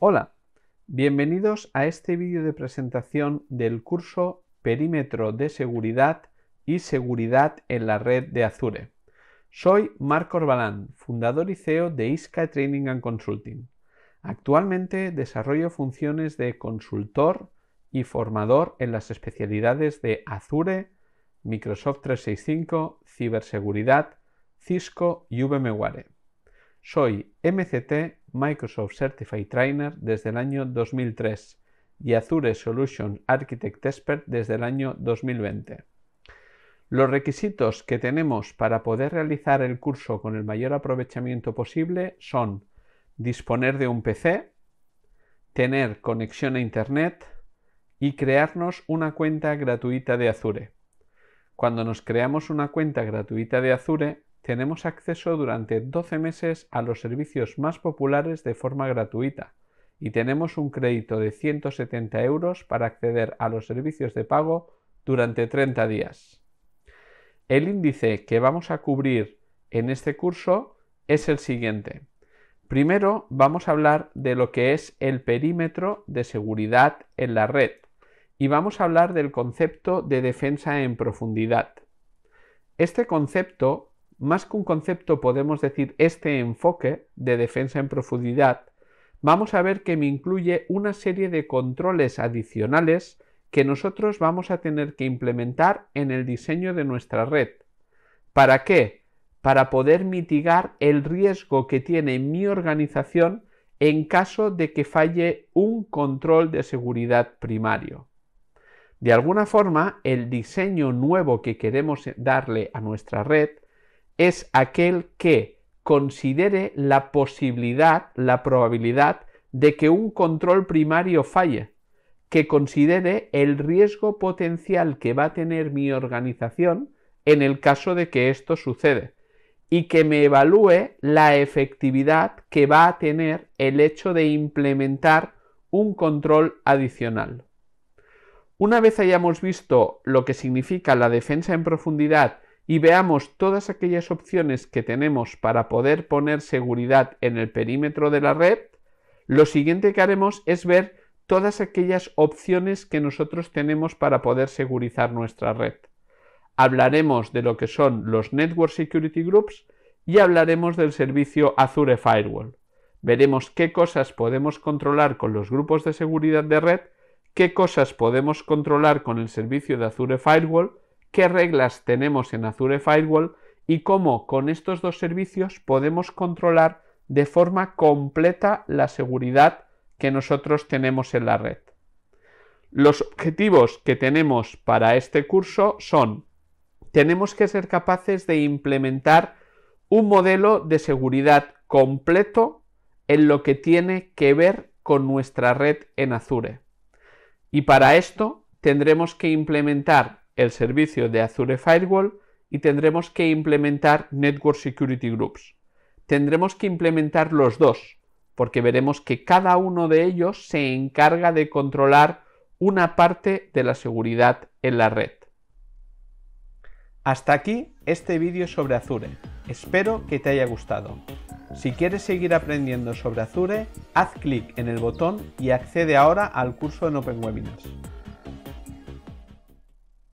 Hola, bienvenidos a este vídeo de presentación del curso Perímetro de Seguridad y Seguridad en la Red de Azure. Soy Marco Orbalán, fundador y CEO de ISCA Training and Consulting. Actualmente desarrollo funciones de consultor y formador en las especialidades de Azure, Microsoft 365, ciberseguridad, Cisco y VMware. Soy MCT Microsoft Certified Trainer desde el año 2003 y Azure Solution Architect Expert desde el año 2020. Los requisitos que tenemos para poder realizar el curso con el mayor aprovechamiento posible son disponer de un PC, tener conexión a Internet y crearnos una cuenta gratuita de Azure. Cuando nos creamos una cuenta gratuita de Azure, tenemos acceso durante 12 meses a los servicios más populares de forma gratuita y tenemos un crédito de 170 euros para acceder a los servicios de pago durante 30 días. El índice que vamos a cubrir en este curso es el siguiente. Primero vamos a hablar de lo que es el perímetro de seguridad en la red y vamos a hablar del concepto de defensa en profundidad. Este concepto más que un concepto podemos decir este enfoque de defensa en profundidad, vamos a ver que me incluye una serie de controles adicionales que nosotros vamos a tener que implementar en el diseño de nuestra red. ¿Para qué? Para poder mitigar el riesgo que tiene mi organización en caso de que falle un control de seguridad primario. De alguna forma, el diseño nuevo que queremos darle a nuestra red es aquel que considere la posibilidad, la probabilidad de que un control primario falle, que considere el riesgo potencial que va a tener mi organización en el caso de que esto sucede y que me evalúe la efectividad que va a tener el hecho de implementar un control adicional. Una vez hayamos visto lo que significa la defensa en profundidad y veamos todas aquellas opciones que tenemos para poder poner seguridad en el perímetro de la red, lo siguiente que haremos es ver todas aquellas opciones que nosotros tenemos para poder segurizar nuestra red. Hablaremos de lo que son los Network Security Groups y hablaremos del servicio Azure Firewall. Veremos qué cosas podemos controlar con los grupos de seguridad de red, qué cosas podemos controlar con el servicio de Azure Firewall, qué reglas tenemos en Azure Firewall y cómo con estos dos servicios podemos controlar de forma completa la seguridad que nosotros tenemos en la red. Los objetivos que tenemos para este curso son, tenemos que ser capaces de implementar un modelo de seguridad completo en lo que tiene que ver con nuestra red en Azure. Y para esto tendremos que implementar el servicio de Azure Firewall y tendremos que implementar Network Security Groups. Tendremos que implementar los dos, porque veremos que cada uno de ellos se encarga de controlar una parte de la seguridad en la red. Hasta aquí este vídeo sobre Azure. Espero que te haya gustado. Si quieres seguir aprendiendo sobre Azure, haz clic en el botón y accede ahora al curso en Open Webinars.